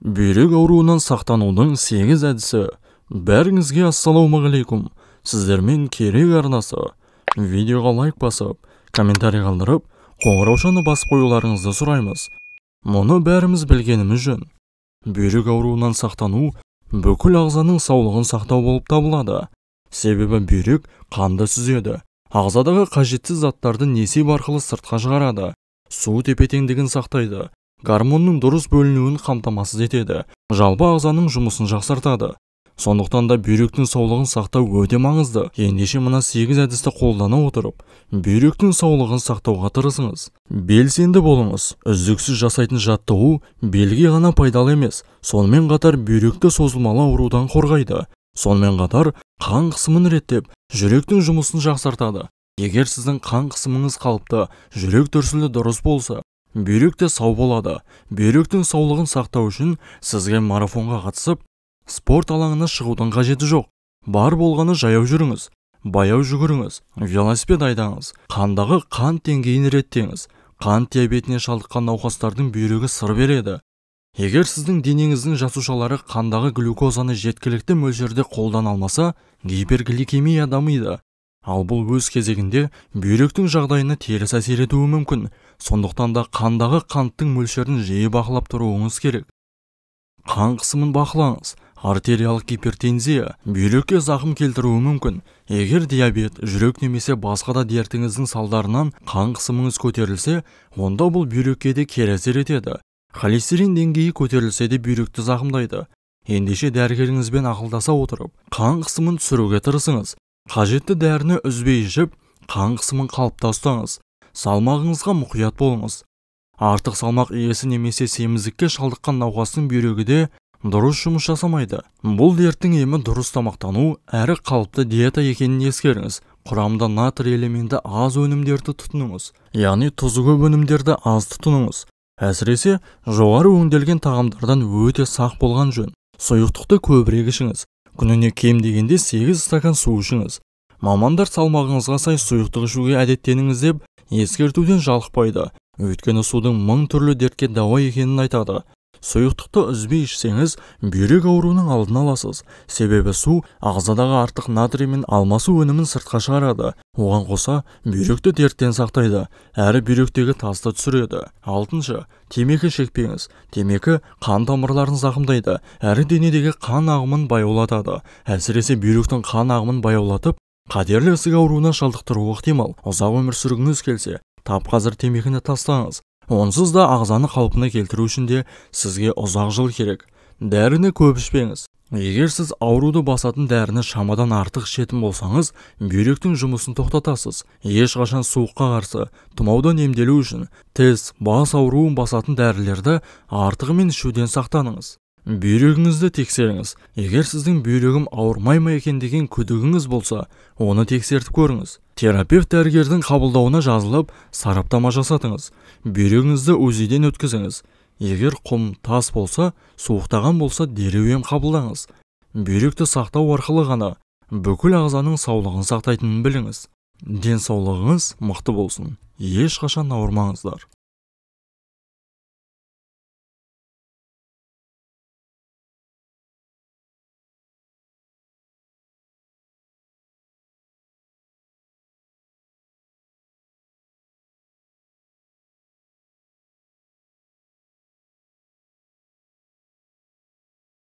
бүйрек ауруынан сақтанудың 8 әдісі бәріңізге ассалаумағалейкум сіздермен керек арнасы видеоға лайк басып комментарий қалдырып қоңыраушаны басып қоюларыңызды сұраймыз мұны бәріміз білгеніміз жөн бүйрек ауруынан сақтану бүкіл ағзаның саулығын сақтау болып табылады себебі бүйрек қанды сүзеді ағзадағы қажетсіз заттарды несеп арқылы сыртқа шығарады су тепе сақтайды гормонның дұрыс бөлінуін қамтамасыз етеді жалпы ағзаның жұмысын жақсартады сондықтан да бүйректің саулығын сақтау өте маңызды ендеше мына сегіз әдісті қолдана отырып бүйректің саулығын сақтауға тырысыңыз белсенді болыңыз үздіксіз жасайтын жаттығу белге ғана пайдалы емес сонымен қатар бүйректі созылмалы аурудан қорғайды сонымен қатар қан қысымын реттеп жүректің жұмысын жақсартады егер сіздің қан қысымыңыз қалыпты жүрек дүрсілі дұрыс болса бүйрек те сау болады бүйректің саулығын сақтау үшін сізге марафонға қатысып спорт алаңына шығудың қажеті жоқ бар болғаны жаяу жүріңіз баяу жүгіріңіз велосипед айдаңыз қандағы қан деңгейін реттеңіз қант диабетіне шалдыққан науқастардың бүйрегі сыр береді егер сіздің денеңіздің жасушалары қандағы глюкозаны жеткілікті мөлшерде қолдана алмаса гипергликемия дамиды ал бұл өз кезегінде бүйректің жағдайына теріс әсер етуі мүмкін сондықтан да қандағы қанттың мөлшерін жиі бақылап тұруыңыз керек қан қысымын бақылаңыз артериялық гипертензия бүйрекке зақым келтіруі мүмкін егер диабет жүрек немесе басқа да дертіңіздің салдарынан қан қысымыңыз көтерілсе онда бұл бүйрекке де кері әсер етеді холестерин деңгейі көтерілсе де бүйректі зақымдайды ендеше дәрігеріңізбен ақылдаса отырып қан қысымын түсіруге тырысыңыз қажетті дәріні үзбей ішіп қан қысымын қалыптастырыңыз салмағыңызға мұқият болыңыз артық салмақ иесі немесе семіздікке шалдыққан науқастың бүйрегі де дұрыс жұмыс жасамайды бұл дерттің емі дұрыс тамақтану әрі қалыпты диета екенін ескеріңіз құрамда натрий элементі аз өнімдерді тұтыныңыз яғни тұзы көп өнімдерді аз тұтыныңыз әсіресе жоғары өңделген тағамдардан өте сақ болған жөн сұйықтықты көбірек ішіңіз күніне кем дегенде 8 стакан су ішіңіз мамандар салмағыңызға сай сұйықтық ішуге әдеттеніңіз деп ескертуден жалықпайды өйткені судың мың түрлі дертке дауа екенін айтады сұйықтықты үзбей ішсеңіз бүйрек ауруының алдын аласыз себебі су ағзадағы артық натрий мен алмасу өнімін сыртқа шығарады оған қоса бүйректі дерттен сақтайды әрі бүйректегі тасты түсіреді алтыншы темекі шекпеңіз темекі қан тамырларын зақымдайды әрі денедегі қан ағымын баяулатады әсіресе бүйректің қан ағымын баяулатып қатерлі ісік ауруына шалдықтыруы ықтимал ұзақ өмір сүргіңіз келсе тап қазір темекіні тастаңыз онсыз да ағзаны қалпына келтіру үшін де сізге ұзақ жыл керек дәріні көп ішпеңіз егер сіз ауруды басатын дәріні шамадан артық ішетін болсаңыз бүйректің жұмысын тоқтатасыз ешқашан суыққа қарсы тұмаудан емделу үшін тез бас ауруын басатын дәрілерді артығымен ішуден сақтаныңыз бүйрегіңізді тексеріңіз егер сіздің бүйрегім ауырмай ма екен деген күдігіңіз болса оны тексертіп көріңіз терапевт дәрігердің қабылдауына жазылып сараптама жасатыңыз бүйрегіңізді узиден өткізіңіз егер құм тас болса суықтаған болса дереу ем қабылдаңыз бүйректі сақтау арқылы ғана бүкіл ағзаның саулығын сақтайтынын біліңіз денсаулығыңыз мықты болсын ешқашан ауырмаңыздар